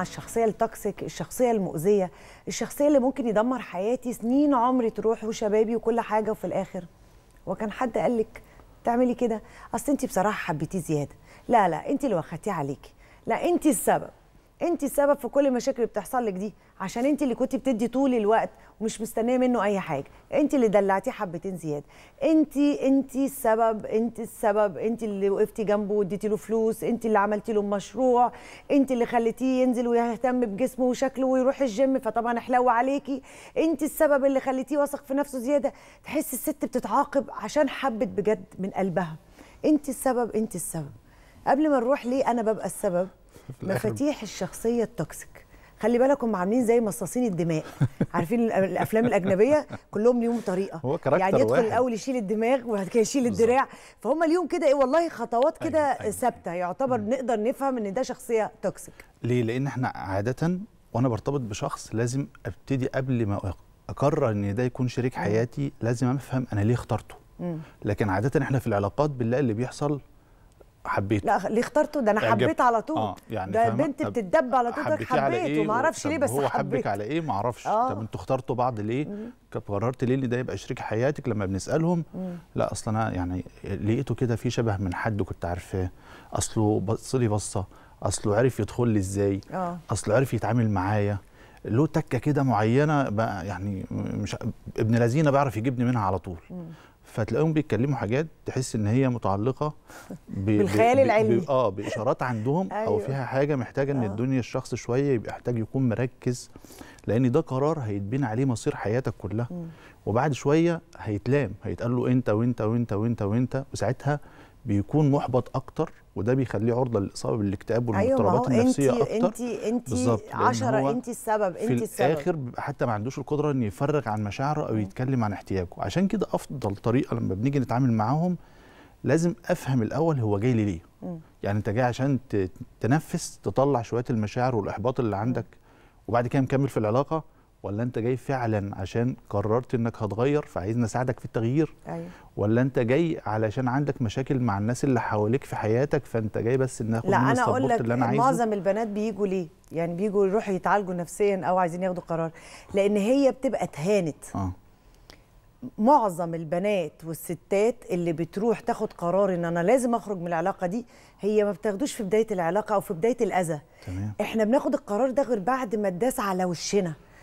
الشخصية التوكسيك الشخصية المؤذية الشخصية اللي ممكن يدمر حياتي سنين عمري تروح وشبابي وكل حاجة وفي الآخر وكان حد قالك تعملي كده أصل أنت بصراحة حبيتيه زيادة لا لا أنت اللي واخدتيه عليكي لا أنت السبب انت السبب في كل المشاكل اللي بتحصل لك دي عشان انت اللي كنت بتدي طول الوقت ومش مستنيه منه اي حاجه انت اللي دلعتيه حبتين زياده انت انت السبب انت السبب انت اللي وقفتي جنبه واديتي له فلوس انت اللي عملتي له مشروع انت اللي خليتيه ينزل ويهتم بجسمه وشكله ويروح الجيم فطبعا احلو عليكي انت السبب اللي خليتيه واثق في نفسه زياده تحس الست بتتعاقب عشان حبت بجد من قلبها انت السبب انت السبب قبل ما نروح ليه انا ببقى السبب مفاتيح الشخصيه التوكسيك خلي بالك هم عاملين زي مصاصين الدماء عارفين الافلام الاجنبيه كلهم ليهم طريقه هو يعني يدخل واحد. الاول يشيل الدماغ وبعد كده يشيل الدراع فهم ليهم كده ايه والله خطوات كده أيوة، أيوة. ثابته يعتبر م. نقدر نفهم ان ده شخصيه توكسيك ليه لان احنا عاده وانا برتبط بشخص لازم ابتدي قبل ما اقرر ان ده يكون شريك حياتي لازم افهم انا ليه اخترته لكن عاده احنا في العلاقات بالله اللي بيحصل حبيته لا ليه اخترته ده انا حبيت على طول آه يعني ده بنت بتتدب على طول حبيته حبيته إيه؟ ما اعرفش ليه بس هو حبك على ايه ما اعرفش آه. طب انتوا اخترتوا بعض ليه قررت ليه ان ده يبقى شريك حياتك لما بنسالهم لا اصلا انا يعني لقيته كده في شبه من حد كنت عارفاه اصله بص لي بصه اصله عرف يدخل لي ازاي آه. اصله عرف يتعامل معايا له تكه كده معينه بقى يعني مش ابن لذينه بيعرف يجيبني منها على طول مم. فتلاقيهم بيتكلموا حاجات تحس ان هي متعلقه بالخيال العلمي اه باشارات عندهم أيوة. او فيها حاجه محتاجه ان آه. الدنيا الشخص شويه يبقى محتاج يكون مركز لان ده قرار هيتبني عليه مصير حياتك كلها م. وبعد شويه هيتلام هيتقال له انت وانت وانت وانت وانت وساعتها بيكون محبط اكتر وده بيخليه عرضه للاصابه بالاكتئاب والاضطرابات أيوة النفسيه انتي اكتر انت انت 10 انت السبب انت السبب في الاخر حتى ما عندوش القدره انه يفرغ عن مشاعره او يتكلم عن احتياجه عشان كده افضل طريقه لما بنيجي نتعامل معاهم لازم افهم الاول هو جاي لي ليه يعني انت جاي عشان تنفس تطلع شويه المشاعر والاحباط اللي عندك وبعد كده نكمل في العلاقه ولا انت جاي فعلا عشان قررت انك هتغير فعايزني اساعدك في التغيير أيوة. ولا انت جاي علشان عندك مشاكل مع الناس اللي حواليك في حياتك فانت جاي بس ناخد لا انا اقول لك اللي أنا عايزه. معظم البنات بيجوا ليه يعني بيجوا يروحوا يتعالجوا نفسيا او عايزين ياخدوا قرار لان هي بتبقى اتهانت آه. معظم البنات والستات اللي بتروح تاخد قرار ان انا لازم اخرج من العلاقه دي هي ما بتاخدوش في بدايه العلاقه او في بدايه الاذى تمام. احنا بناخد القرار ده غير بعد ما اتداس على وشنا